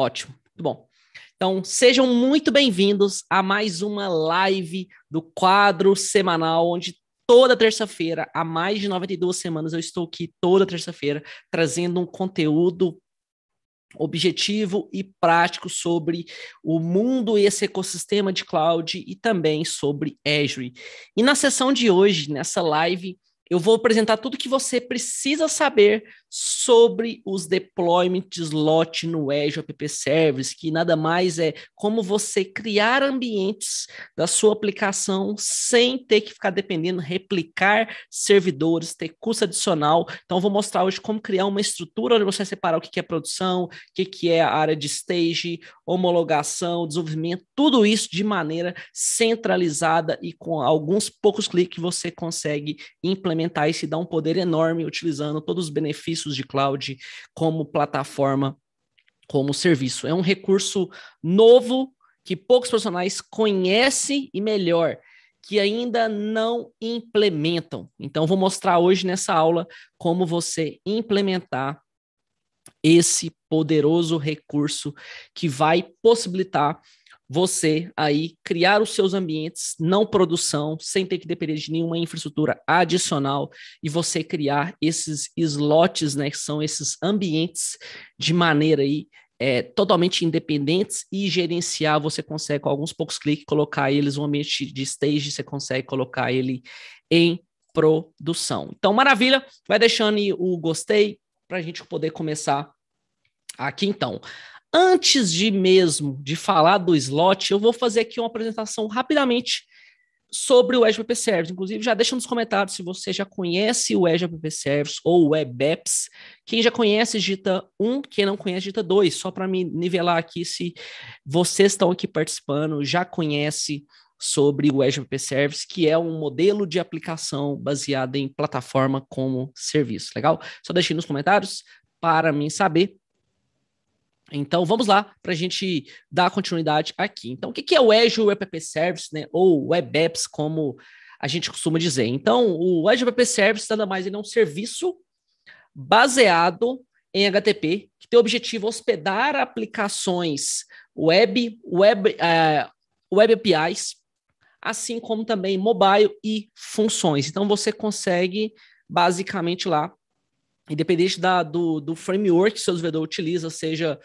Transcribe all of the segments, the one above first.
Ótimo, muito bom. Então, sejam muito bem-vindos a mais uma live do quadro semanal, onde toda terça-feira, há mais de 92 semanas, eu estou aqui toda terça-feira trazendo um conteúdo objetivo e prático sobre o mundo e esse ecossistema de cloud e também sobre Azure. E na sessão de hoje, nessa live, eu vou apresentar tudo que você precisa saber sobre os deployment de slot no Azure App Service, que nada mais é como você criar ambientes da sua aplicação sem ter que ficar dependendo, replicar servidores, ter custo adicional. Então, vou mostrar hoje como criar uma estrutura onde você separar o que é produção, o que é a área de stage, homologação, desenvolvimento, tudo isso de maneira centralizada e com alguns poucos cliques você consegue implementar e se dá um poder enorme utilizando todos os benefícios de cloud como plataforma, como serviço. É um recurso novo que poucos profissionais conhecem e melhor que ainda não implementam. Então, vou mostrar hoje nessa aula como você implementar esse poderoso recurso que vai possibilitar você aí criar os seus ambientes não produção, sem ter que depender de nenhuma infraestrutura adicional e você criar esses slots, né, que são esses ambientes de maneira aí é, totalmente independentes e gerenciar, você consegue com alguns poucos cliques colocar eles um ambiente de stage, você consegue colocar ele em produção. Então, maravilha, vai deixando aí o gostei para a gente poder começar aqui então. Antes de mesmo de falar do slot, eu vou fazer aqui uma apresentação rapidamente sobre o Edge App Service. Inclusive, já deixa nos comentários se você já conhece o Edge App Service ou o WebApps. Quem já conhece, digita um. Quem não conhece, digita dois. Só para me nivelar aqui se vocês estão aqui participando, já conhece sobre o Azure App Service, que é um modelo de aplicação baseado em plataforma como serviço. Legal? Só aí nos comentários para mim saber então vamos lá para a gente dar continuidade aqui. Então, o que, é o Azure Web App Service, né? Ou Web Apps, como a gente costuma dizer. Então, o Azure Web App Service nada mais ele é um serviço baseado em HTTP que tem o objetivo hospedar aplicações web, web, uh, web APIs, assim como também mobile e funções. Então você consegue basicamente lá independente da, do, do framework que seu desenvolvedor utiliza, seja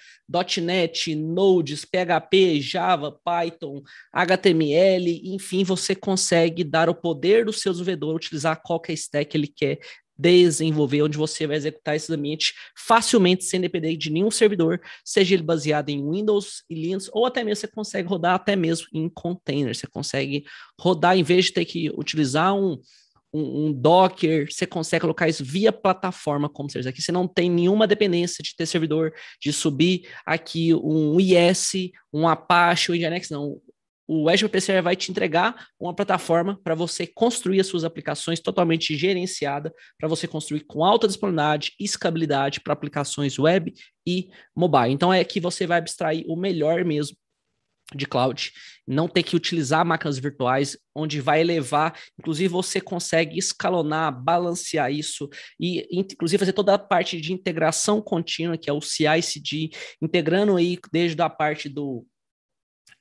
.NET, Node, PHP, Java, Python, HTML, enfim, você consegue dar o poder do seu desenvolvedor utilizar qualquer é stack que ele quer desenvolver, onde você vai executar esse ambiente facilmente, sem depender de nenhum servidor, seja ele baseado em Windows e Linux, ou até mesmo você consegue rodar até mesmo em container, você consegue rodar, em vez de ter que utilizar um um, um, Docker, você consegue colocar isso via plataforma como serviço. Aqui você não tem nenhuma dependência de ter servidor, de subir aqui um IS, um Apache, um Nginx, não. O Azure PC vai te entregar uma plataforma para você construir as suas aplicações totalmente gerenciada, para você construir com alta disponibilidade e escalabilidade para aplicações web e mobile. Então é que você vai abstrair o melhor mesmo de cloud, não ter que utilizar máquinas virtuais, onde vai elevar, inclusive você consegue escalonar, balancear isso e inclusive fazer toda a parte de integração contínua, que é o CI/CD, integrando aí desde a parte do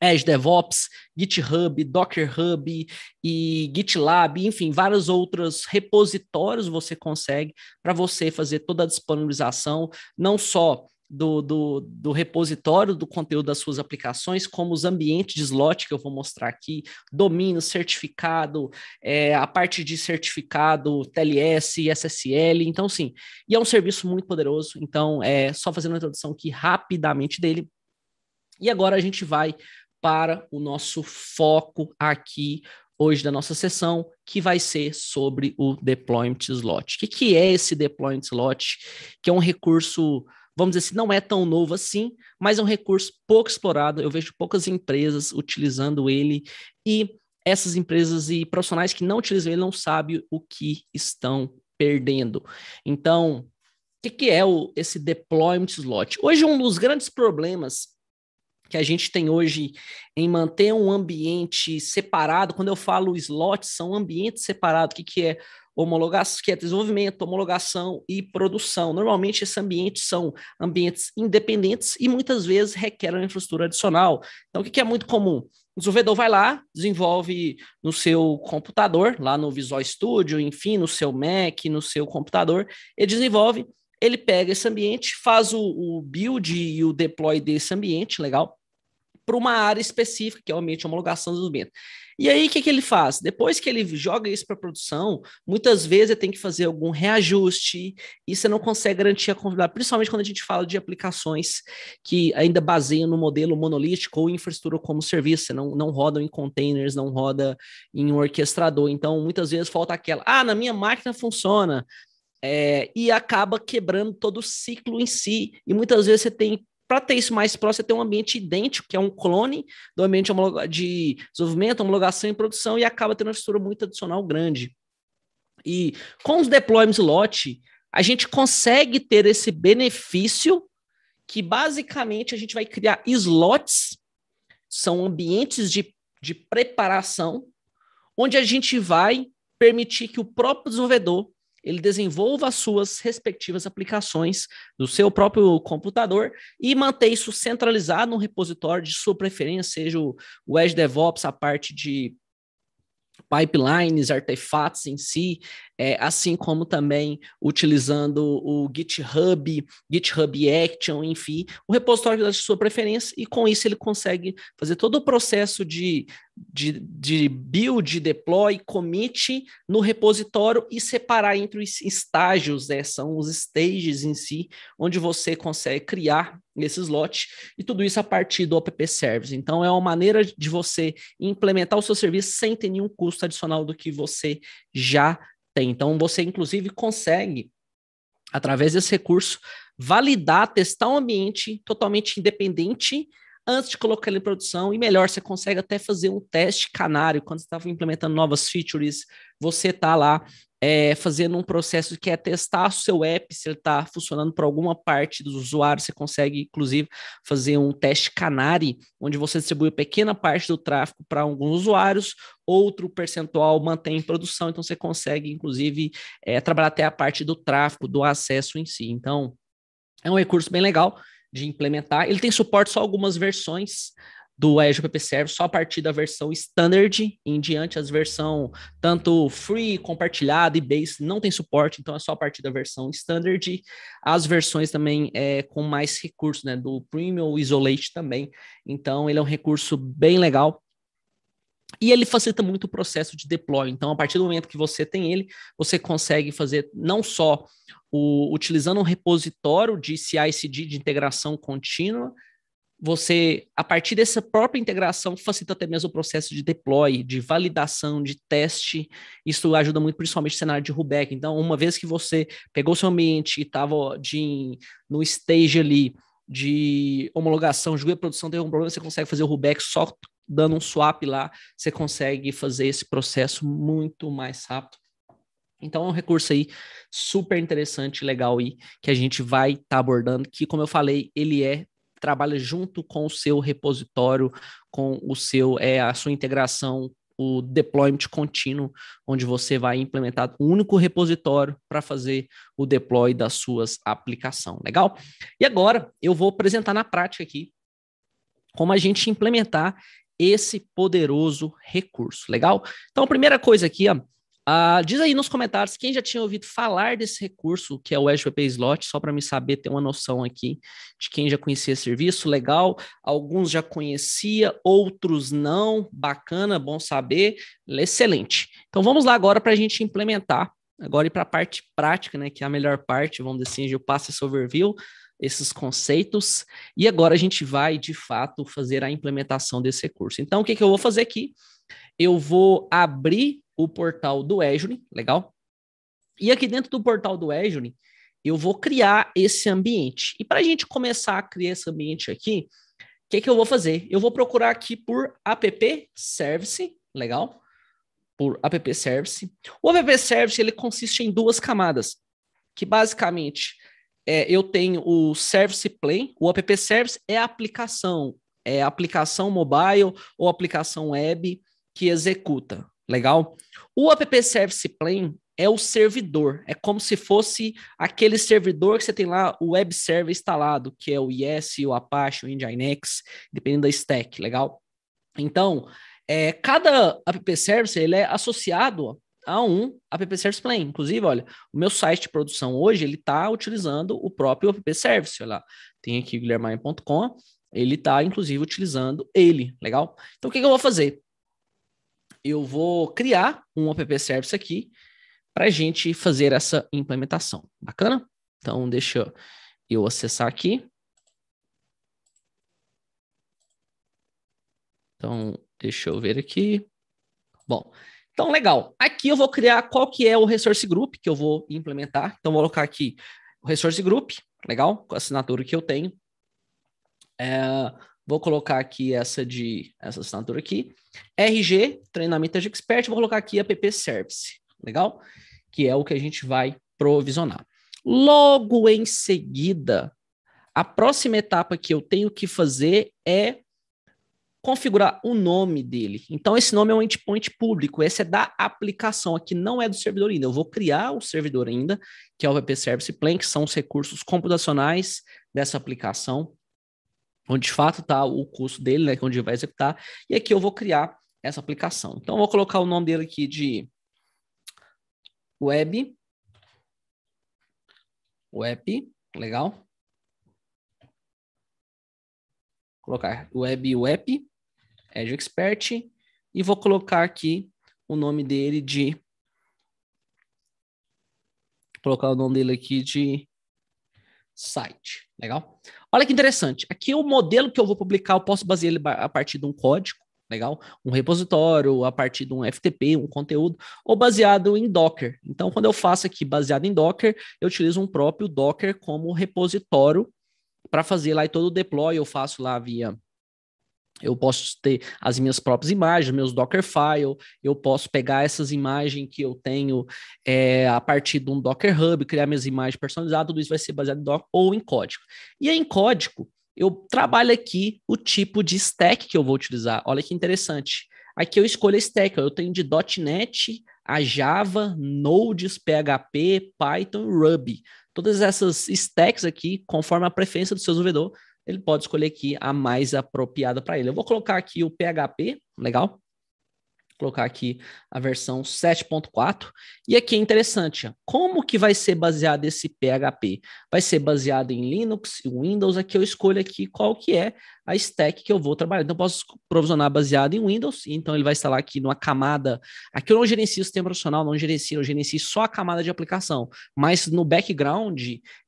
Edge DevOps, GitHub, Docker Hub e GitLab, enfim, vários outros repositórios você consegue para você fazer toda a disponibilização, não só do, do, do, repositório do conteúdo das suas aplicações, como os ambientes de slot que eu vou mostrar aqui, domínio, certificado, é, a parte de certificado, TLS, SSL, então sim. E é um serviço muito poderoso, então é só fazendo uma introdução aqui rapidamente dele. E agora a gente vai para o nosso foco aqui hoje da nossa sessão, que vai ser sobre o deployment slot. O que, que é esse deployment slot? Que é um recurso vamos dizer assim, não é tão novo assim, mas é um recurso pouco explorado. Eu vejo poucas empresas utilizando ele e essas empresas e profissionais que não utilizam ele não sabem o que estão perdendo. Então, o que, que é o, esse deployment slot? Hoje, um dos grandes problemas que a gente tem hoje em manter um ambiente separado. Quando eu falo slots, são ambientes separados. O que, que é homologação, que é desenvolvimento, homologação e produção. Normalmente esses ambientes são ambientes independentes e muitas vezes requerem uma infraestrutura adicional. Então, o que, que é muito comum? O desenvolvedor vai lá, desenvolve no seu computador, lá no Visual Studio, enfim, no seu Mac, no seu computador, ele desenvolve, ele pega esse ambiente, faz o, o build e o deploy desse ambiente, legal? para uma área específica, que é o ambiente de homologação dos desenvolvimento. E aí, o que, que ele faz? Depois que ele joga isso para produção, muitas vezes ele tem que fazer algum reajuste e você não consegue garantir a confiabilidade, principalmente quando a gente fala de aplicações que ainda baseiam no modelo monolítico ou infraestrutura como serviço, não, não rodam em containers, não roda em um orquestrador. Então, muitas vezes falta aquela, ah, na minha máquina funciona, é, e acaba quebrando todo o ciclo em si. E muitas vezes você tem para ter isso mais próximo, você tem um ambiente idêntico, que é um clone do ambiente de desenvolvimento, homologação e produção, e acaba tendo uma estrutura muito adicional grande. E com os deployments lot, a gente consegue ter esse benefício que basicamente a gente vai criar slots, são ambientes de, de preparação, onde a gente vai permitir que o próprio desenvolvedor ele desenvolva as suas respectivas aplicações do seu próprio computador e manter isso centralizado no repositório de sua preferência, seja o Edge DevOps, a parte de pipelines, artefatos em si, é, assim como também utilizando o GitHub, GitHub Action, enfim, o repositório da sua preferência, e com isso ele consegue fazer todo o processo de de, de build, deploy, commit no repositório e separar entre os estágios, né? São os stages em si, onde você consegue criar esses slot e tudo isso a partir do app service. Então é uma maneira de você implementar o seu serviço sem ter nenhum custo adicional do que você já tem. Então você inclusive consegue através desse recurso validar, testar um ambiente totalmente independente antes de colocar ele em produção, e melhor, você consegue até fazer um teste canário quando você estava tá implementando novas features, você está lá é, fazendo um processo que é testar o seu app, se ele está funcionando para alguma parte dos usuários, você consegue, inclusive, fazer um teste canary, onde você distribui pequena parte do tráfego para alguns usuários, outro percentual mantém em produção, então você consegue, inclusive, é, trabalhar até a parte do tráfego, do acesso em si. Então, é um recurso bem legal de implementar. Ele tem suporte só algumas versões do Azure PP Service, só a partir da versão standard em diante, as versão tanto free, compartilhada e base não tem suporte, então é só a partir da versão standard. As versões também é, com mais recursos, né, do Premium Isolate também. Então ele é um recurso bem legal e ele facilita muito o processo de deploy. Então, a partir do momento que você tem ele, você consegue fazer não só o, utilizando um repositório de CI/CD de integração contínua, você, a partir dessa própria integração, facilita até mesmo o processo de deploy, de validação, de teste. Isso ajuda muito, principalmente no cenário de rollback. Então, uma vez que você pegou seu ambiente e estava no stage ali de homologação, de produção teve um problema, você consegue fazer o rollback só dando um swap lá, você consegue fazer esse processo muito mais rápido. Então é um recurso aí super interessante, legal aí, que a gente vai estar tá abordando, que como eu falei, ele é trabalha junto com o seu repositório, com o seu é a sua integração o deployment contínuo, onde você vai implementar um único repositório para fazer o deploy das suas aplicações. Legal? E agora eu vou apresentar na prática aqui como a gente implementar esse poderoso recurso. Legal? Então, a primeira coisa aqui, ó, uh, diz aí nos comentários quem já tinha ouvido falar desse recurso, que é o SVP Slot, só para me saber, ter uma noção aqui de quem já conhecia esse serviço. Legal, alguns já conhecia, outros não. Bacana, bom saber, excelente. Então, vamos lá agora para a gente implementar. Agora ir para a parte prática, né, que é a melhor parte, vamos dizer assim, eu passo esse overview esses conceitos e agora a gente vai de fato fazer a implementação desse recurso. Então, o que, que eu vou fazer aqui? Eu vou abrir o portal do Azure, legal? E aqui dentro do portal do Azure, eu vou criar esse ambiente. E para a gente começar a criar esse ambiente aqui, o que, que eu vou fazer? Eu vou procurar aqui por app service, legal? Por app service. O app service ele consiste em duas camadas, que basicamente é, eu tenho o Service Play. O app service é a aplicação, é a aplicação mobile ou aplicação web que executa. Legal? O app service plane é o servidor, é como se fosse aquele servidor que você tem lá o web server instalado, que é o IS, o Apache, o Nginx, dependendo da stack, legal? Então, é, cada app service ele é associado a um App Service Plan. Inclusive, olha, o meu site de produção hoje, ele está utilizando o próprio App Service, olha lá. Tem aqui guilhermaia.com, ele está, inclusive, utilizando ele, legal? Então, o que, que eu vou fazer? Eu vou criar um App Service aqui para a gente fazer essa implementação. Bacana? Então, deixa eu acessar aqui. Então, deixa eu ver aqui. Bom, então, legal. Aqui eu vou criar qual que é o Resource Group que eu vou implementar. Então, vou colocar aqui o Resource Group, legal, com a assinatura que eu tenho. É, vou colocar aqui essa de essa assinatura aqui. RG, treinamento de expert, vou colocar aqui app service, legal? Que é o que a gente vai provisionar. Logo em seguida, a próxima etapa que eu tenho que fazer é configurar o nome dele. Então, esse nome é um endpoint público, esse é da aplicação, aqui não é do servidor ainda. Eu vou criar o servidor ainda, que é o VP Service Plane, que são os recursos computacionais dessa aplicação, onde de fato está o custo dele, né, é onde vai executar, e aqui eu vou criar essa aplicação. Então, eu vou colocar o nome dele aqui de web, web, legal. colocar web, web, Edge é Expert, e vou colocar aqui o nome dele de. Vou colocar o nome dele aqui de site. Legal? Olha que interessante. Aqui é o modelo que eu vou publicar, eu posso basear ele a partir de um código, legal? Um repositório, a partir de um FTP, um conteúdo, ou baseado em Docker. Então, quando eu faço aqui baseado em Docker, eu utilizo um próprio Docker como repositório para fazer lá e todo o deploy eu faço lá via eu posso ter as minhas próprias imagens, meus Dockerfile, eu posso pegar essas imagens que eu tenho é, a partir de um Docker Hub, criar minhas imagens personalizadas, tudo isso vai ser baseado em Docker ou em código. E em código, eu trabalho aqui o tipo de stack que eu vou utilizar. Olha que interessante. Aqui eu escolho a stack, eu tenho de .NET a Java, Nodes, PHP, Python, Ruby. Todas essas stacks aqui, conforme a preferência do seu desenvolvedor, ele pode escolher aqui é a mais apropriada para ele. Eu vou colocar aqui o PHP, legal? colocar aqui a versão 7.4. E aqui é interessante, como que vai ser baseado esse PHP? Vai ser baseado em Linux e Windows, aqui eu escolho aqui qual que é a stack que eu vou trabalhar. Então, eu posso provisionar baseado em Windows, então ele vai instalar aqui numa camada. Aqui eu não gerencio o sistema profissional, não gerencio, eu gerencio só a camada de aplicação. Mas no background,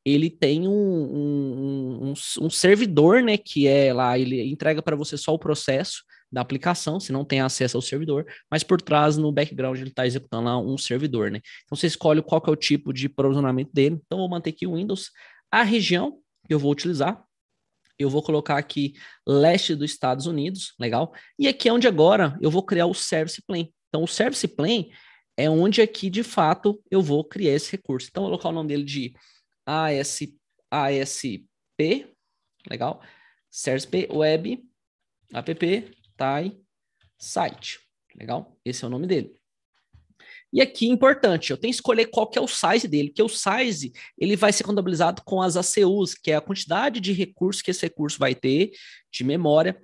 ele tem um, um, um, um servidor, né, que é lá, ele entrega para você só o processo da aplicação, se não tem acesso ao servidor, mas por trás, no background, ele está executando lá um servidor, né? Então, você escolhe qual que é o tipo de provisionamento dele. Então, vou manter aqui o Windows. A região que eu vou utilizar, eu vou colocar aqui leste dos Estados Unidos, legal? E aqui é onde agora eu vou criar o Service Plane. Então, o Service Plane é onde aqui, de fato, eu vou criar esse recurso. Então, vou colocar o nome dele de AS, ASP, legal? Service Web App Tai Site. Legal? Esse é o nome dele. E aqui, importante, eu tenho que escolher qual que é o size dele, que o size ele vai ser contabilizado com as ACUs, que é a quantidade de recursos que esse recurso vai ter, de memória,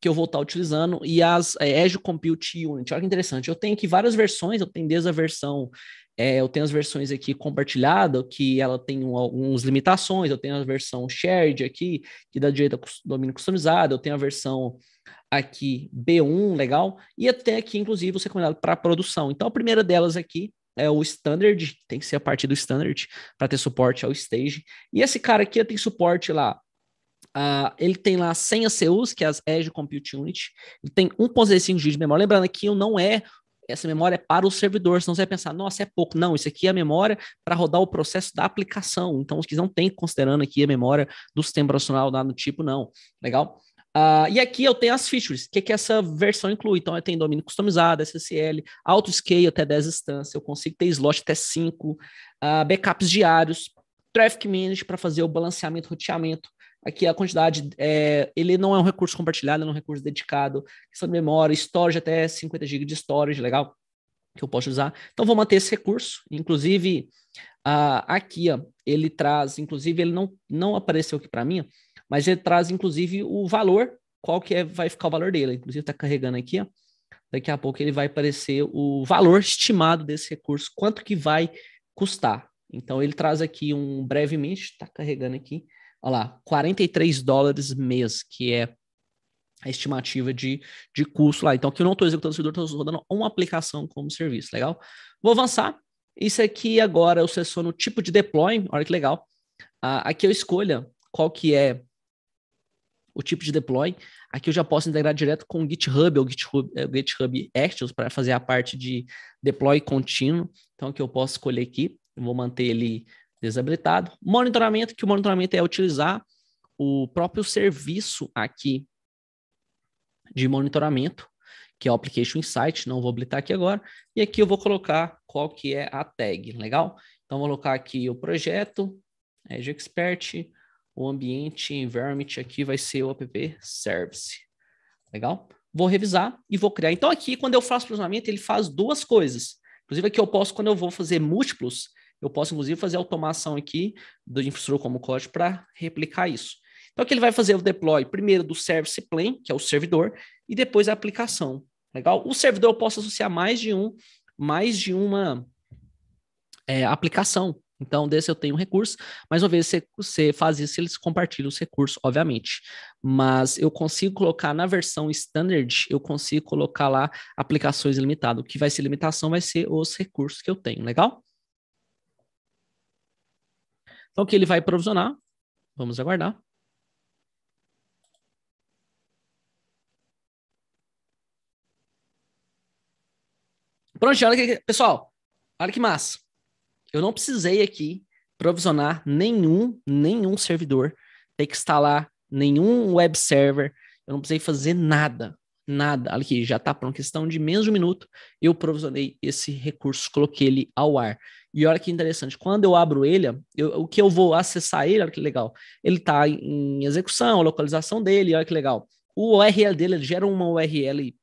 que eu vou estar utilizando, e as é, Azure Compute Unit. Olha que interessante, eu tenho aqui várias versões, eu tenho desde a versão, é, eu tenho as versões aqui compartilhada, que ela tem um, algumas limitações, eu tenho a versão shared aqui, que dá direito ao domínio customizado, eu tenho a versão aqui B1, legal, e até aqui, inclusive, você é convidado para produção. Então, a primeira delas aqui é o standard, tem que ser a partir do standard para ter suporte ao stage. E esse cara aqui tem suporte lá. Uh, ele tem lá 100 ACUs, que é as Edge Compute Unit. Ele tem 1.5 GB de memória. Lembrando que não é essa memória é para o servidor, senão você vai pensar, nossa, é pouco. Não, isso aqui é a memória para rodar o processo da aplicação. Então, os que não tem considerando aqui a memória do sistema operacional nada no tipo, não. Legal? Uh, e aqui eu tenho as features, o que, que essa versão inclui. Então, eu tenho domínio customizado, SSL, auto scale até 10 instâncias, eu consigo ter slot até 5, uh, ah, backups diários, traffic manage para fazer o balanceamento, roteamento. Aqui a quantidade, é, ele não é um recurso compartilhado, é um recurso dedicado, questão de memória, storage até 50 GB de storage, legal, que eu posso usar. Então, vou manter esse recurso, inclusive uh, aqui, ó, ele traz, inclusive ele não, não apareceu aqui para mim, mas ele traz inclusive o valor, qual que é, vai ficar o valor dele. Inclusive está carregando aqui, ó. daqui a pouco ele vai aparecer o valor estimado desse recurso, quanto que vai custar. Então ele traz aqui um brevemente, está carregando aqui, olha lá, 43 dólares mês, que é a estimativa de, de custo lá. Então, aqui eu não estou executando o servidor, estou rodando uma aplicação como serviço, legal? Vou avançar. Isso aqui agora eu seleciono o tipo de deploy, olha que legal. Ah, aqui eu escolho qual que é o tipo de deploy. Aqui eu já posso integrar direto com o GitHub ou GitHub, eh, GitHub Actions para fazer a parte de deploy contínuo. Então, que eu posso escolher aqui, vou manter ele desabilitado. Monitoramento, que o monitoramento é utilizar o próprio serviço aqui de monitoramento, que é o Application Insight, não vou habilitar aqui agora. E aqui eu vou colocar qual que é a tag, legal? Então, vou colocar aqui o projeto, Edge Expert, o ambiente environment aqui vai ser o app service. Legal? Vou revisar e vou criar. Então, aqui, quando eu faço processamento, ele faz duas coisas. Inclusive, aqui eu posso, quando eu vou fazer múltiplos, eu posso, inclusive, fazer automação aqui do infraestrutura como código para replicar isso. Então, aqui ele vai fazer o deploy primeiro do service plane, que é o servidor, e depois a aplicação. Legal? O servidor eu posso associar mais de um, mais de uma é, aplicação. Então, desse eu tenho um recurso, mas uma vez você, você faz isso, eles compartilham os recursos, obviamente. Mas eu consigo colocar na versão standard, eu consigo colocar lá aplicações limitadas. O que vai ser limitação vai ser os recursos que eu tenho, legal? Então, que ele vai provisionar. Vamos aguardar. Pronto, olha que, pessoal, olha que massa eu não precisei aqui provisionar nenhum, nenhum servidor, ter que instalar nenhum web server, eu não precisei fazer nada, nada. Olha aqui, já está pronto, questão de menos de um minuto, eu provisionei esse recurso, coloquei ele ao ar. E olha que interessante, quando eu abro ele, eu, o que eu vou acessar ele, olha que legal, ele está em execução, localização dele, olha que legal. O URL dele gera uma URL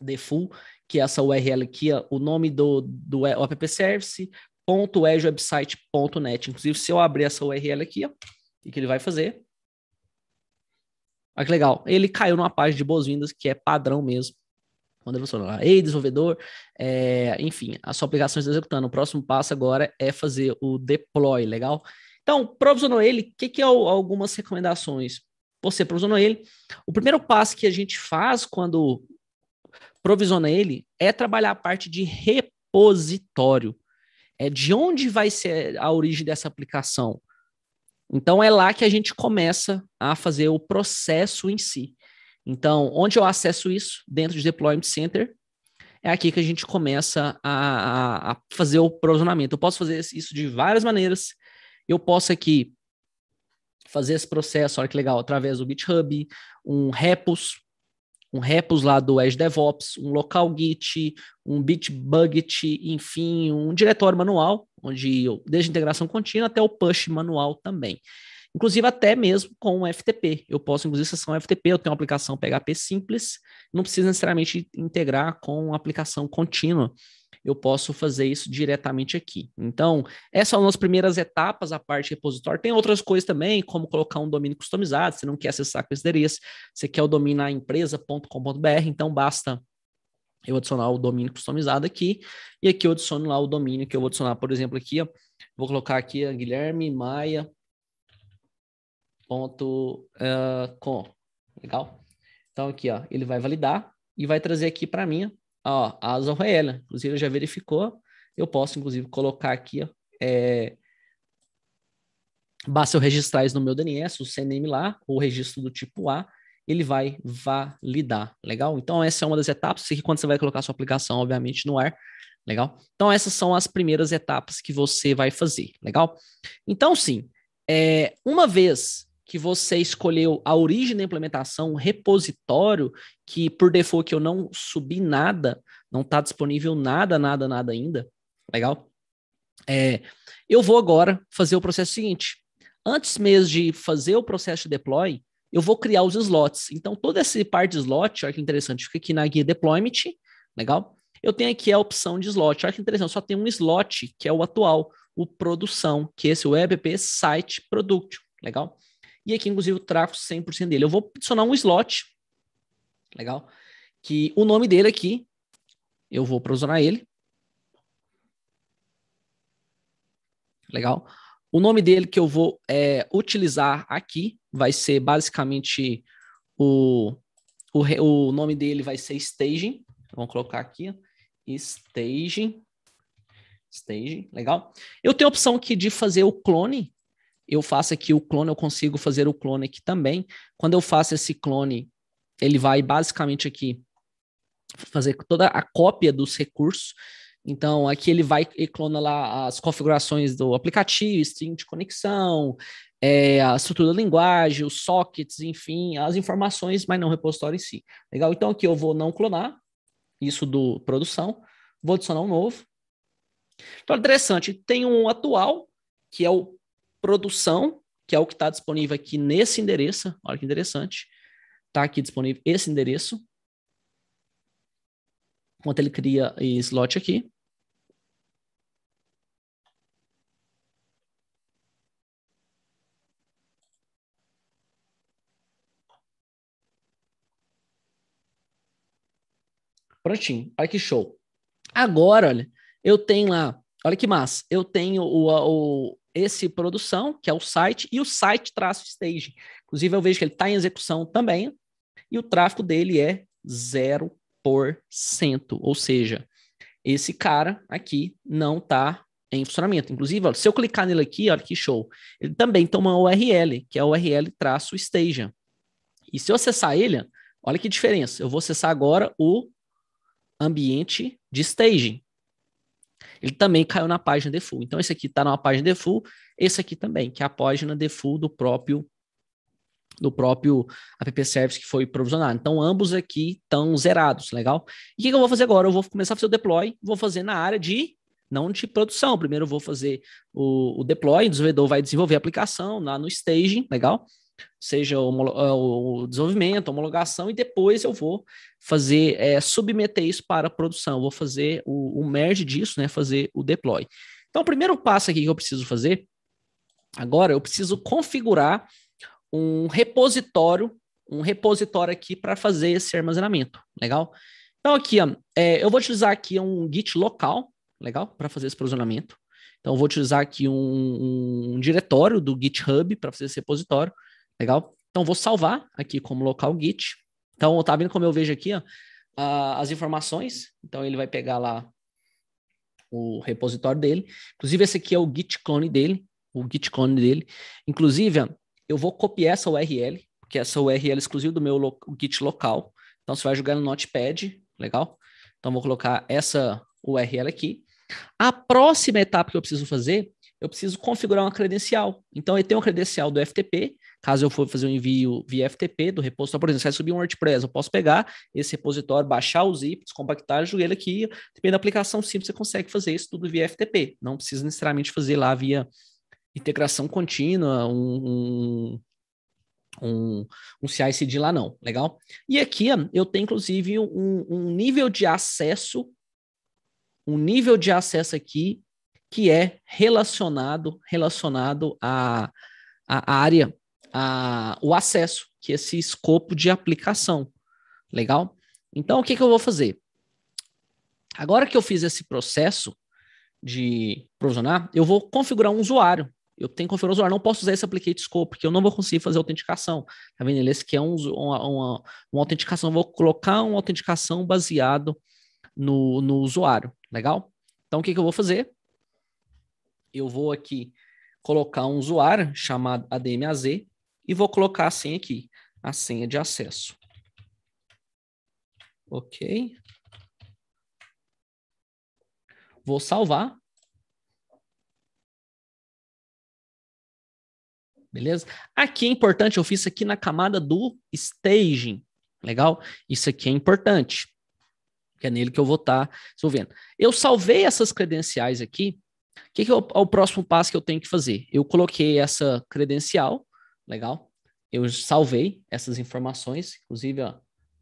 default, que é essa URL aqui, o nome do, do é app service, www.edgewebsite.net. É Inclusive, se eu abrir essa URL aqui, ó, o que ele vai fazer? Olha que legal. Ele caiu numa página de boas-vindas, que é padrão mesmo. Quando ele funciona lá, ei, desenvolvedor, é, enfim, a sua aplicação está executando. O próximo passo agora é fazer o deploy, legal? Então, provisionou ele, o que, que é o, algumas recomendações? Você provisionou ele. O primeiro passo que a gente faz quando provisiona ele é trabalhar a parte de repositório. É de onde vai ser a origem dessa aplicação? Então é lá que a gente começa a fazer o processo em si. Então, onde eu acesso isso? Dentro de Deployment Center. É aqui que a gente começa a, a, a fazer o provisionamento. Eu posso fazer isso de várias maneiras. Eu posso aqui fazer esse processo, olha que legal, através do GitHub, um repos, um repos lá do Edge DevOps, um local Git, um Bitbucket, enfim, um diretório manual, onde eu, desde a integração contínua até o push manual também. Inclusive até mesmo com FTP. Eu posso, inclusive, acessar um FTP, eu tenho uma aplicação PHP simples, não precisa necessariamente integrar com uma aplicação contínua eu posso fazer isso diretamente aqui. Então, essas são é as primeiras etapas, a parte repositório. Tem outras coisas também, como colocar um domínio customizado, você não quer acessar com esse endereço, você quer o domínio na empresa.com.br, então basta eu adicionar o domínio customizado aqui, e aqui eu adiciono lá o domínio que eu vou adicionar, por exemplo, aqui, ó, vou colocar aqui a Guilherme Maia ponto uh, com legal então aqui ó ele vai validar e vai trazer aqui para mim ó, a asa roela. Inclusive, já verificou. Eu posso, inclusive, colocar aqui, ó, é... basta eu registrar isso no meu DNS, o CNM lá, o registro do tipo A, ele vai validar, legal? Então, essa é uma das etapas, que quando você vai colocar sua aplicação, obviamente, no ar, legal? Então, essas são as primeiras etapas que você vai fazer, legal? Então, sim, é, uma vez que você escolheu a origem da implementação, o repositório, que por default eu não subi nada, não está disponível nada, nada, nada ainda. Legal? É, eu vou agora fazer o processo seguinte. Antes mesmo de fazer o processo de deploy, eu vou criar os slots. Então, toda essa parte de slot, olha que interessante, fica aqui na guia deployment, legal? Eu tenho aqui a opção de slot. Olha que interessante, só tem um slot, que é o atual, o produção, que é esse web site product, legal? E aqui, inclusive, o tráfego 100% dele. Eu vou adicionar um slot, legal? Que o nome dele aqui, eu vou provisionar ele. Legal? O nome dele que eu vou é, utilizar aqui vai ser basicamente o, o, o nome dele vai ser staging. Vamos colocar aqui, staging. Staging, legal? Eu tenho a opção aqui de fazer o clone eu faço aqui o clone, eu consigo fazer o clone aqui também. Quando eu faço esse clone, ele vai basicamente aqui fazer toda a cópia dos recursos. Então, aqui ele vai e clona lá as configurações do aplicativo, string de conexão, é, a estrutura da linguagem, os sockets, enfim, as informações, mas não o repositório em si. Legal? Então, aqui eu vou não clonar isso do produção, vou adicionar um novo. Então, interessante, tem um atual, que é o produção, que é o que está disponível aqui nesse endereço. Olha que interessante. Está aqui disponível esse endereço. Enquanto ele cria slot aqui. Prontinho, olha que show. Agora, olha, eu tenho lá, olha que massa, eu tenho o, o, esse produção, que é o site, e o site traço staging. Inclusive, eu vejo que ele está em execução também, e o tráfego dele é 0%. Ou seja, esse cara aqui não está em funcionamento. Inclusive, se eu clicar nele aqui, olha que show, ele também tem uma URL, que é a URL traço staging. E se eu acessar ele, olha que diferença, eu vou acessar agora o ambiente de staging ele também caiu na página default. Então, esse aqui está numa página default. esse aqui também, que é a página default do próprio do próprio app service que foi provisionado. Então, ambos aqui estão zerados, legal? E o que, que, eu vou fazer agora? Eu vou começar a fazer o deploy, vou fazer na área de, não de produção. Primeiro eu vou fazer o, o deploy, o desenvolvedor vai desenvolver a aplicação lá no staging, legal? seja é, o, o, desenvolvimento, a homologação, e depois eu vou fazer, é, submeter isso para a produção, vou fazer o, o merge disso, né, fazer o deploy. Então, o primeiro passo aqui que eu preciso fazer, agora, eu preciso configurar um repositório, um repositório aqui para fazer esse armazenamento, legal? Então, aqui, ó, é, eu vou utilizar aqui um git local, legal? Para fazer esse provisionamento. Então, eu vou utilizar aqui um, um diretório do GitHub para fazer esse repositório. Legal? Então, vou salvar aqui como local Git. Então, tá vendo como eu vejo aqui ó, as informações? Então, ele vai pegar lá o repositório dele. Inclusive, esse aqui é o Git clone dele, o Git clone dele. Inclusive, eu vou copiar essa URL, porque essa URL é exclusiva do meu lo Git local. Então, você vai jogar no Notepad, legal? Então, vou colocar essa URL aqui. A próxima etapa que eu preciso fazer eu preciso configurar uma credencial. Então, eu tenho uma credencial do FTP, caso eu for fazer um envio via FTP do repositório, por exemplo, se eu subir um WordPress, eu posso pegar esse repositório, baixar os zip, compactar, jogar ele aqui, dependendo da aplicação simples, você consegue fazer isso tudo via FTP. Não precisa necessariamente fazer lá via integração contínua, um, um, um, um CI/CD lá não, legal? E aqui eu tenho, inclusive, um, um nível de acesso, um nível de acesso aqui que é relacionado relacionado à, à área, a, o acesso, que é esse escopo de aplicação. Legal? Então, o que, que eu vou fazer? Agora que eu fiz esse processo de provisionar, eu vou configurar um usuário. Eu tenho que configurar um usuário, não posso usar esse Applicate Scope, porque eu não vou conseguir fazer autenticação. Tá vendo? É esse aqui é um, uma, uma, uma autenticação. Eu vou colocar uma autenticação baseado no, no usuário. Legal? Então, o que, que eu vou fazer? eu vou aqui colocar um usuário chamado ADMAZ e vou colocar a senha aqui, a senha de acesso. Ok. Vou salvar. Beleza? Aqui é importante, eu fiz aqui na camada do staging. Legal? Isso aqui é importante. Que é nele que eu vou estar tá resolvendo. Eu salvei essas credenciais aqui o que, que é, o, é o próximo passo que eu tenho que fazer? Eu coloquei essa credencial, legal? Eu salvei essas informações, inclusive, ó,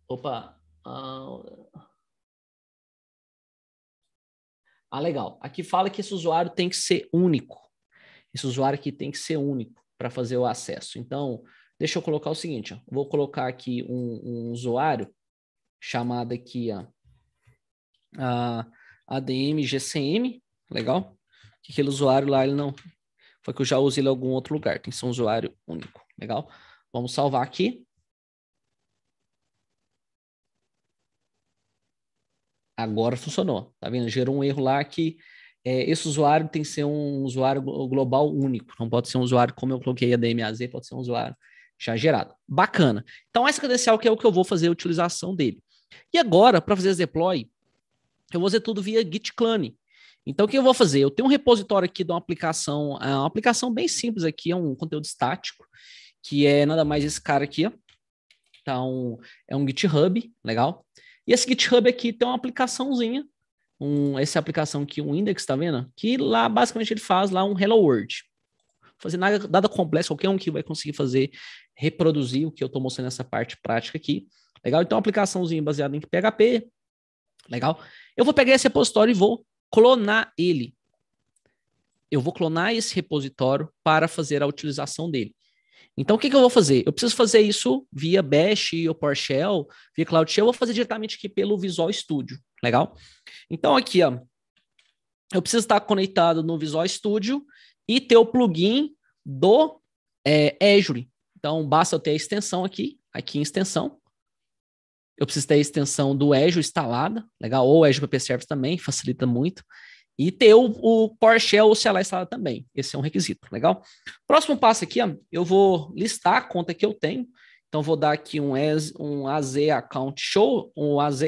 opa, ah, ah legal. Aqui fala que esse usuário tem que ser único. Esse usuário aqui tem que ser único para fazer o acesso. Então, deixa eu colocar o seguinte, ó. vou colocar aqui um, um usuário chamado aqui ó, ah, a ADM GCM, legal? que aquele usuário lá ele não foi que eu já usei ele em algum outro lugar, tem que ser um usuário único, legal? Vamos salvar aqui. Agora funcionou, tá vendo? Gerou um erro lá que é, esse usuário tem que ser um usuário global único, não pode ser um usuário como eu coloquei a DMAZ, pode ser um usuário já gerado. Bacana. Então, esse credencial que é o que eu vou fazer a utilização dele. E agora, para fazer as deploy, eu vou fazer tudo via Git Clone. Então, o que eu vou fazer? Eu tenho um repositório aqui de uma aplicação, é uma aplicação bem simples aqui, é um conteúdo estático, que é nada mais esse cara aqui, ó. Então, é um GitHub, legal? E esse GitHub aqui tem uma aplicaçãozinha, um, essa aplicação aqui, um index, tá vendo? Que lá, basicamente, ele faz lá um Hello World. Fazer nada, nada complexo, qualquer um que vai conseguir fazer, reproduzir o que eu estou mostrando nessa parte prática aqui. Legal? Então, uma aplicaçãozinha baseada em PHP, legal? Eu vou pegar esse repositório e vou clonar ele. Eu vou clonar esse repositório para fazer a utilização dele. Então, o que, que eu vou fazer? Eu preciso fazer isso via Bash ou PowerShell, via Cloud Shell, eu vou fazer diretamente aqui pelo Visual Studio, legal? Então, aqui, ó, eu preciso estar conectado no Visual Studio e ter o plugin do é, Azure. Então, basta eu ter a extensão aqui, aqui em extensão, eu preciso ter a extensão do Azure instalada, legal? Ou Azure PP Service também, facilita muito. E ter o, o PowerShell ou CLI instalado também. Esse é um requisito, legal? Próximo passo aqui, ó, eu vou listar a conta que eu tenho. Então, vou dar aqui um, AZ, um AZ Account Show, um AZ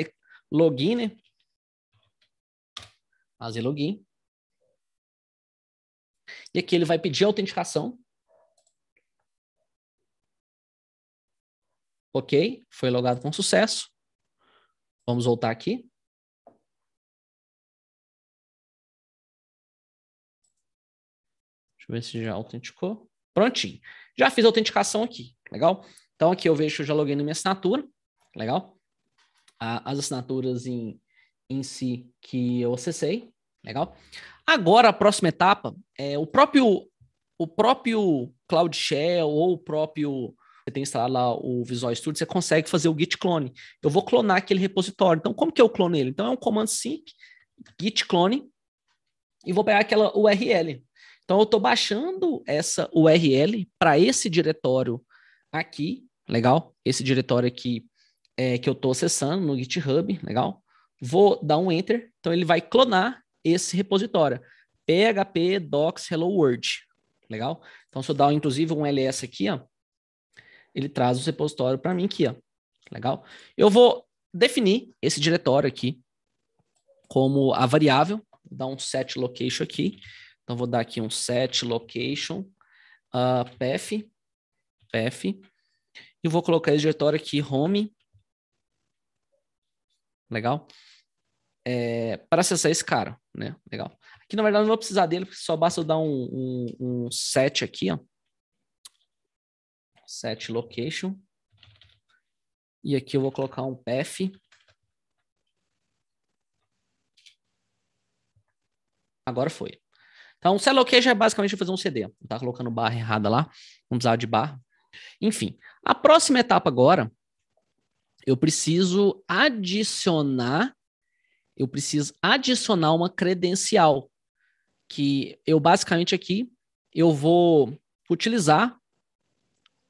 Login, né? AZ Login. E aqui ele vai pedir autenticação. Ok, foi logado com sucesso. Vamos voltar aqui. Deixa eu ver se já autenticou. Prontinho. Já fiz a autenticação aqui, legal? Então aqui eu vejo que eu já loguei na minha assinatura, legal? As assinaturas em, em si que eu acessei, legal? Agora a próxima etapa é o próprio o próprio Cloud Shell ou o próprio você tem instalado lá o Visual Studio, você consegue fazer o git clone. Eu vou clonar aquele repositório. Então, como que eu clono ele? Então, é um comando sync, git clone, e vou pegar aquela URL. Então, eu estou baixando essa URL para esse diretório aqui, legal? Esse diretório aqui é, que eu estou acessando no GitHub, legal? Vou dar um Enter, então ele vai clonar esse repositório. PHP docs hello world, legal? Então, se eu dar, inclusive, um ls aqui, ó, ele traz o repositório para mim aqui, ó. Legal? Eu vou definir esse diretório aqui como a variável, dar um set location aqui. Então, vou dar aqui um set location uh, path, path, e vou colocar esse diretório aqui, home. Legal? É, para acessar esse cara, né? Legal. Aqui, na verdade, não vou precisar dele, porque só basta eu dar um, um, um set aqui, ó set location. E aqui eu vou colocar um path Agora foi. Então, set location é basicamente fazer um CD. Tá colocando barra errada lá. Não precisava de barra. Enfim, a próxima etapa agora, eu preciso adicionar, eu preciso adicionar uma credencial que eu basicamente aqui eu vou utilizar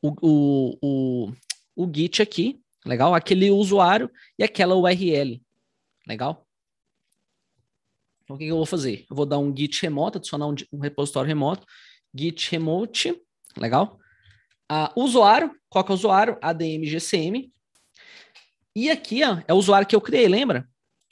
o, o, o, o Git aqui, legal? Aquele usuário e aquela URL, legal? Então, o que, eu vou fazer? Eu vou dar um git remoto, adicionar um, um repositório remoto, git remote, legal? Ah, usuário, qual que é o usuário? ADM GCM. E aqui ó, é o usuário que eu criei, lembra?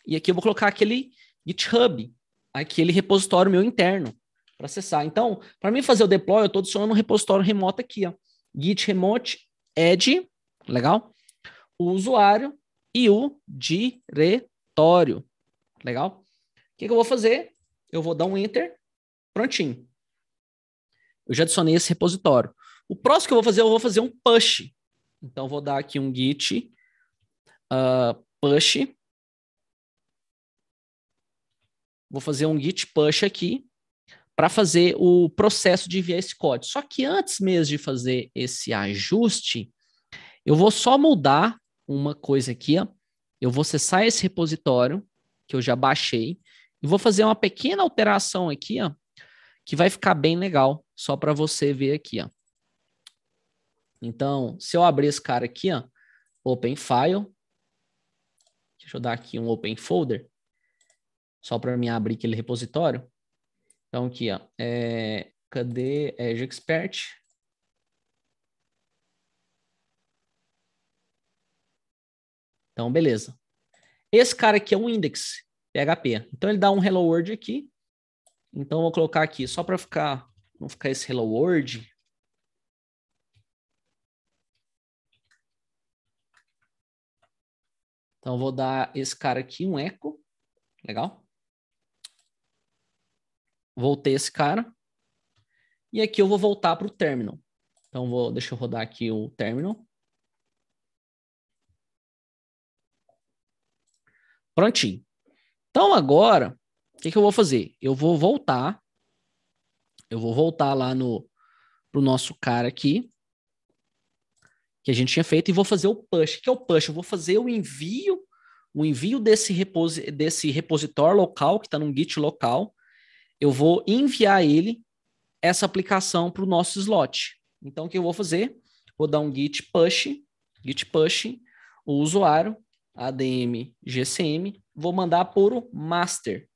E aqui eu vou colocar aquele GitHub, aquele repositório meu interno para acessar. Então, para mim fazer o deploy, eu estou adicionando um repositório remoto aqui. Ó. Git Remote Edge, legal? O usuário e o diretório, legal? O que, que eu vou fazer? Eu vou dar um Enter, prontinho. Eu já adicionei esse repositório. O próximo que eu vou fazer, eu vou fazer um push. Então, vou dar aqui um git uh, push. Vou fazer um git push aqui para fazer o processo de enviar esse código. Só que antes mesmo de fazer esse ajuste, eu vou só mudar uma coisa aqui, ó. Eu vou acessar esse repositório que eu já baixei e vou fazer uma pequena alteração aqui, ó, que vai ficar bem legal, só para você ver aqui, ó. Então, se eu abrir esse cara aqui, ó, Open File, deixa eu dar aqui um Open Folder, só para me abrir aquele repositório. Então, aqui, ó. É, cadê Edge é, Expert? Então, beleza. Esse cara aqui é um index PHP. Então, ele dá um hello world aqui. Então, eu vou colocar aqui, só para ficar, não ficar esse hello world, Então, vou dar esse cara aqui um eco. Legal? voltei esse cara. E aqui eu vou voltar para o terminal. Então, vou, deixa eu rodar aqui o terminal. Prontinho. Então, agora, o que, que eu vou fazer? Eu vou voltar. Eu vou voltar lá no pro nosso cara aqui que a gente tinha feito e vou fazer o push. O que é o push? Eu vou fazer o envio, o envio desse, repos desse repositório local que está no Git local eu vou enviar ele essa aplicação para o nosso slot. Então, o que eu vou fazer? Vou dar um git push, git push, o usuário, ADM, GCM, vou mandar por o master.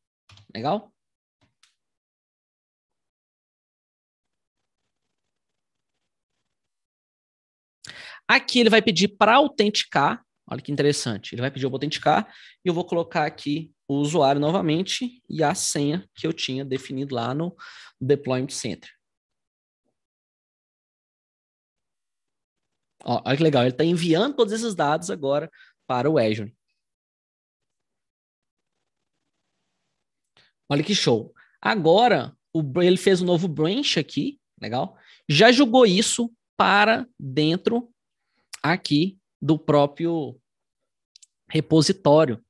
Legal? Aqui ele vai pedir para autenticar. Olha que interessante. Ele vai pedir para autenticar e eu vou colocar aqui o usuário novamente e a senha que eu tinha definido lá no Deployment Center. Ó, olha que legal, ele está enviando todos esses dados agora para o Azure. Olha que show. Agora, o, ele fez um novo branch aqui, legal? Já jogou isso para dentro aqui do próprio repositório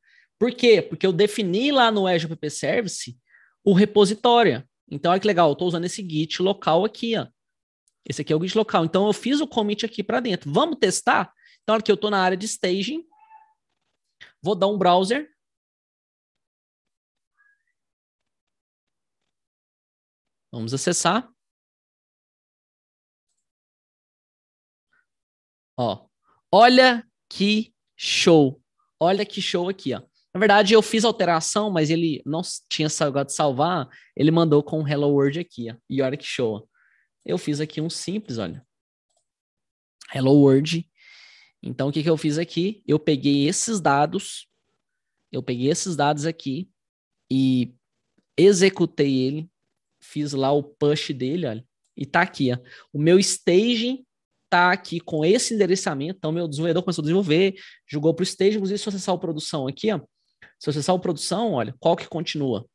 por quê? Porque eu defini lá no Azure App Service o repositório. Então, olha que legal, eu estou usando esse git local aqui, ó. Esse aqui é o git local. Então, eu fiz o commit aqui para dentro. Vamos testar? Então, olha que eu estou na área de staging. Vou dar um browser. Vamos acessar. Ó, olha que show. Olha que show aqui, ó. Na verdade, eu fiz alteração, mas ele não tinha salgado de salvar. Ele mandou com Hello World aqui, ó. E olha que show. Eu fiz aqui um simples, olha. Hello World. Então, o que, que eu fiz aqui? Eu peguei esses dados, eu peguei esses dados aqui e executei ele, fiz lá o push dele, olha, e tá aqui, ó. O meu staging tá aqui com esse endereçamento, então meu desenvolvedor começou a desenvolver, jogou pro staging, inclusive se eu acessar o produção aqui, ó, se você salva produção, olha, qual que continua?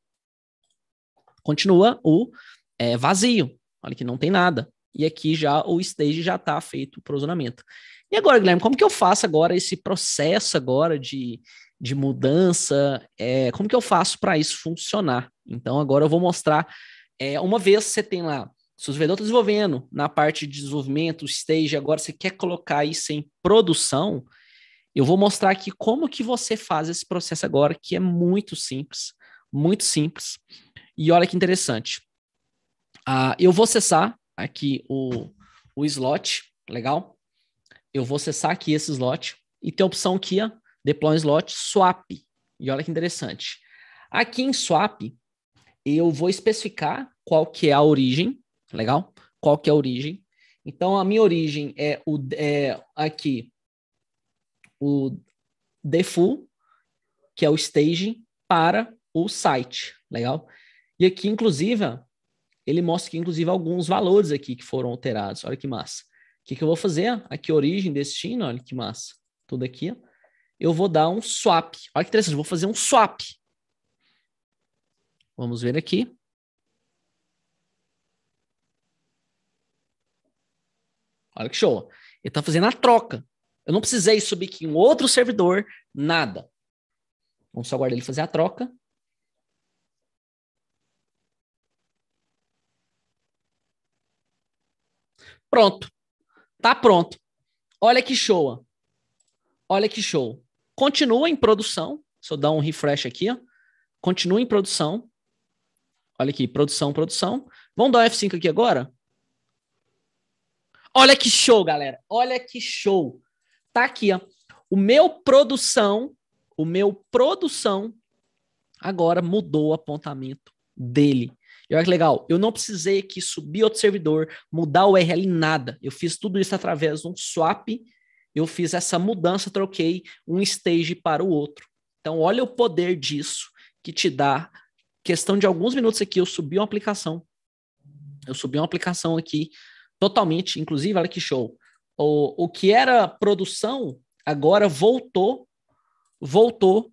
Continua o é, vazio. Olha que não tem nada. E aqui já o stage já está feito para o zonamento. E agora, Guilherme, como que eu faço agora esse processo agora de, de mudança? É, como que eu faço para isso funcionar? Então, agora eu vou mostrar. É, uma vez você tem lá, se o desenvolvedor está desenvolvendo na parte de desenvolvimento, stage, agora você quer colocar isso em produção, eu vou mostrar aqui como que você faz esse processo agora, que é muito simples, muito simples. E olha que interessante. Uh, eu vou acessar aqui o, o slot, legal? Eu vou acessar aqui esse slot e tem a opção aqui, ó, deploy slot swap. E olha que interessante. Aqui em swap, eu vou especificar qual que é a origem, legal? Qual que é a origem. Então, a minha origem é, o, é aqui o default que é o staging para o site, legal? E aqui, inclusive, ele mostra aqui, inclusive, alguns valores aqui que foram alterados. Olha que massa. O que, que eu vou fazer? Aqui, origem, destino, olha que massa. Tudo aqui. Eu vou dar um swap. Olha que interessante, vou fazer um swap. Vamos ver aqui. Olha que show. Ele está fazendo a troca. Eu não precisei subir aqui em outro servidor, nada. Vamos só aguardar ele fazer a troca. Pronto. Tá pronto. Olha que show. Olha que show. Continua em produção. eu dar um refresh aqui, ó. Continua em produção. Olha aqui, produção, produção. Vamos dar um F5 aqui agora? Olha que show, galera. Olha que show. Tá aqui, ó. O meu produção, o meu produção agora mudou o apontamento dele. E olha que legal, eu não precisei aqui subir outro servidor, mudar o URL, nada. Eu fiz tudo isso através de um swap, eu fiz essa mudança, troquei um stage para o outro. Então, olha o poder disso que te dá. Questão de alguns minutos aqui, eu subi uma aplicação. Eu subi uma aplicação aqui totalmente, inclusive, olha que show o, o que era produção agora voltou, voltou,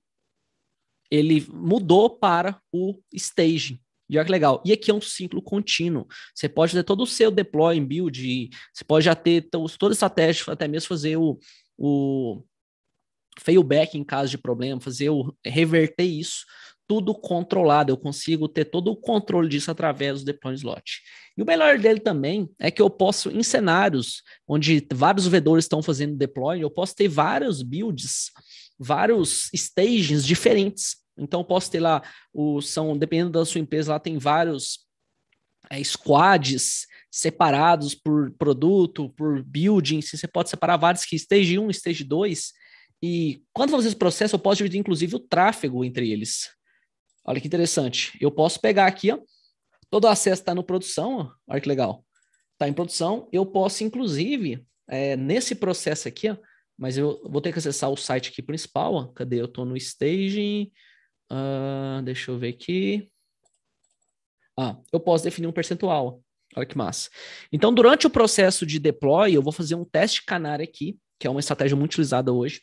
ele mudou para o staging. E olha que legal. E aqui é um ciclo contínuo. Você pode ter todo o seu deploy em build, você pode já ter toda a estratégia, até mesmo fazer o, o failback em caso de problema, fazer o reverter isso tudo controlado, eu consigo ter todo o controle disso através do deploy slot. E o melhor dele também é que eu posso, em cenários onde vários vendedores estão fazendo deploy, eu posso ter vários builds, vários stages diferentes. Então, eu posso ter lá, o, são, dependendo da sua empresa, lá tem vários é, squads separados por produto, por building. Você pode separar vários que stage 1, stage 2. E quando você esse processo, eu posso dividir, inclusive, o tráfego entre eles. Olha que interessante. Eu posso pegar aqui, ó, todo o acesso está no produção, ó, olha que legal. Está em produção. Eu posso, inclusive, é, nesse processo aqui, ó, mas eu vou ter que acessar o site aqui principal. Ó, cadê? Eu estou no staging. Uh, deixa eu ver aqui. Ah, eu posso definir um percentual. Olha que massa. Então, durante o processo de deploy, eu vou fazer um teste canário aqui, que é uma estratégia muito utilizada hoje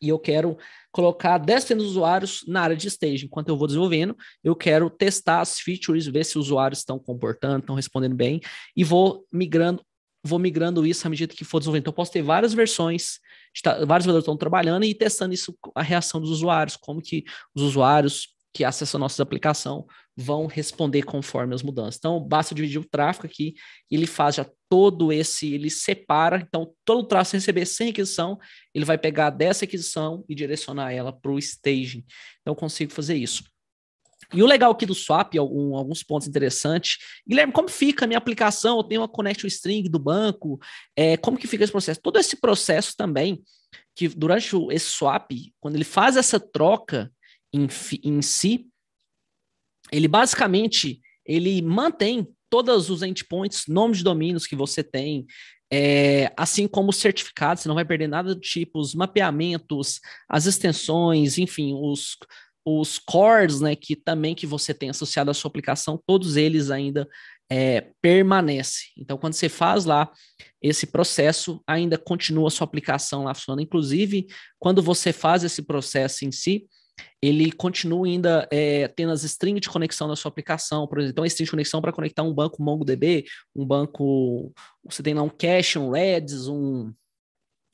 e eu quero colocar 10 de usuários na área de stage. Enquanto eu vou desenvolvendo, eu quero testar as features, ver se os usuários estão comportando, estão respondendo bem, e vou migrando, vou migrando isso à medida que for desenvolvendo. Então, eu posso ter várias versões, vários desenvolvedores estão trabalhando e testando isso, a reação dos usuários, como que os usuários que acessam a nossa aplicação vão responder conforme as mudanças. Então, basta dividir o tráfego aqui, ele faz já todo esse, ele separa, então todo o tráfego receber sem aquisição, ele vai pegar dessa aquisição e direcionar ela para o staging. Então, eu consigo fazer isso. E o legal aqui do swap, algum, alguns pontos interessantes. Guilherme, como fica a minha aplicação? Eu tenho uma connection string do banco? É, como que fica esse processo? Todo esse processo também, que durante esse swap, quando ele faz essa troca em, em si, ele basicamente ele mantém todos os endpoints, nomes de domínios que você tem, é, assim como certificados, você não vai perder nada do tipo, os mapeamentos, as extensões, enfim, os, os cores, né, que também que você tem associado à sua aplicação, todos eles ainda é, permanecem. Então, quando você faz lá esse processo, ainda continua a sua aplicação lá funcionando. Inclusive, quando você faz esse processo em si, ele continua ainda é, tendo as strings de conexão da sua aplicação, por exemplo, então a string de conexão para conectar um banco MongoDB, um banco, você tem lá um cache, um Redis, um,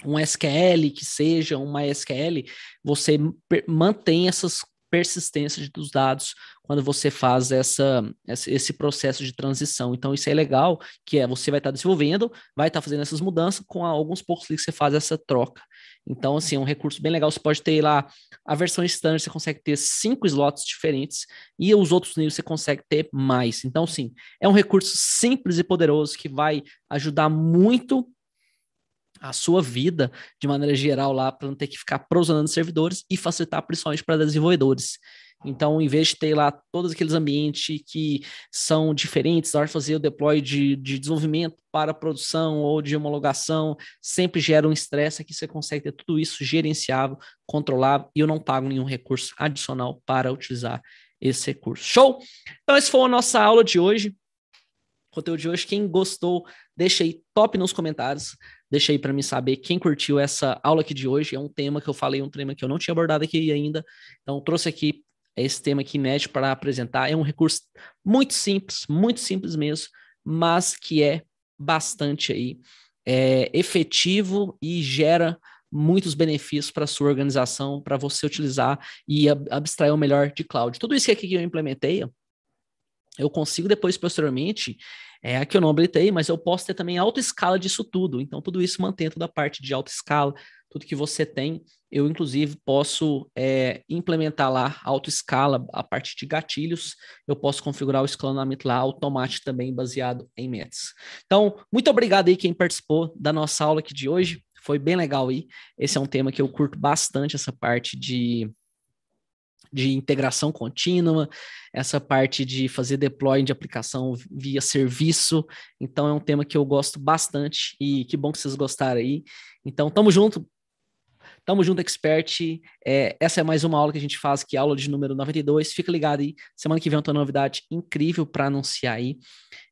um SQL, que seja uma SQL, você mantém essas persistência dos dados quando você faz essa, esse processo de transição. Então, isso é legal, que é você vai estar tá desenvolvendo, vai estar tá fazendo essas mudanças, com alguns poucos cliques você faz essa troca. Então, assim, é um recurso bem legal. Você pode ter lá a versão standard, você consegue ter cinco slots diferentes, e os outros níveis você consegue ter mais. Então, sim, é um recurso simples e poderoso que vai ajudar muito a sua vida de maneira geral lá para não ter que ficar provisionando servidores e facilitar principalmente para desenvolvedores. Então, em vez de ter lá todos aqueles ambientes que são diferentes, na hora de fazer o deploy de, de desenvolvimento para produção ou de homologação, sempre gera um estresse. Aqui você consegue ter tudo isso gerenciável, controlável, e eu não pago nenhum recurso adicional para utilizar esse recurso. Show? Então, essa foi a nossa aula de hoje. O conteúdo de hoje. Quem gostou, deixa aí top nos comentários. Deixa aí para me saber quem curtiu essa aula aqui de hoje. É um tema que eu falei, um tema que eu não tinha abordado aqui ainda. Então, trouxe aqui esse tema aqui inédito para apresentar. É um recurso muito simples, muito simples mesmo, mas que é bastante aí é, efetivo e gera muitos benefícios para sua organização, para você utilizar e ab abstrair o melhor de cloud. Tudo isso que aqui eu implementei, eu consigo depois, posteriormente, é, a que eu não habilitei, mas eu posso ter também alta escala disso tudo. Então, tudo isso mantendo da a parte de alta escala, tudo que você tem. Eu, inclusive, posso é, implementar lá alta escala, a parte de gatilhos. Eu posso configurar o escalonamento lá automático também, baseado em metas. Então, muito obrigado aí quem participou da nossa aula aqui de hoje. Foi bem legal aí. Esse é um tema que eu curto bastante, essa parte de de integração contínua, essa parte de fazer deploy de aplicação via serviço. Então é um tema que eu gosto bastante e que bom que vocês gostaram aí. Então tamo junto. Tamo junto, expert. É, essa é mais uma aula que a gente faz, que é a aula de número 92. Fica ligado aí. Semana que vem eu tenho uma novidade incrível para anunciar aí.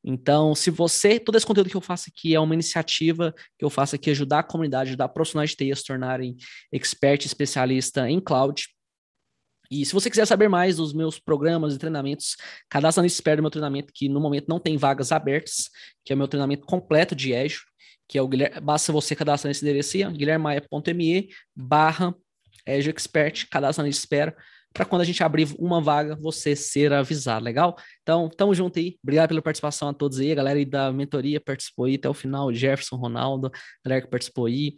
Então, se você. Todo esse conteúdo que eu faço aqui é uma iniciativa que eu faço aqui, ajudar a comunidade, ajudar profissionais de TI a se tornarem expert, especialista em cloud. E se você quiser saber mais dos meus programas e treinamentos, cadastra no espera do meu treinamento, que no momento não tem vagas abertas, que é o meu treinamento completo de Azure, que é o Guilherme, basta você cadastrar nesse endereço aí, guilhermaia.me barra Azure Expert, cadastra no espera, para quando a gente abrir uma vaga, você ser avisado, legal? Então, tamo junto aí. Obrigado pela participação a todos aí. A galera aí da mentoria participou aí até o final. Jefferson, Ronaldo, a galera que participou aí.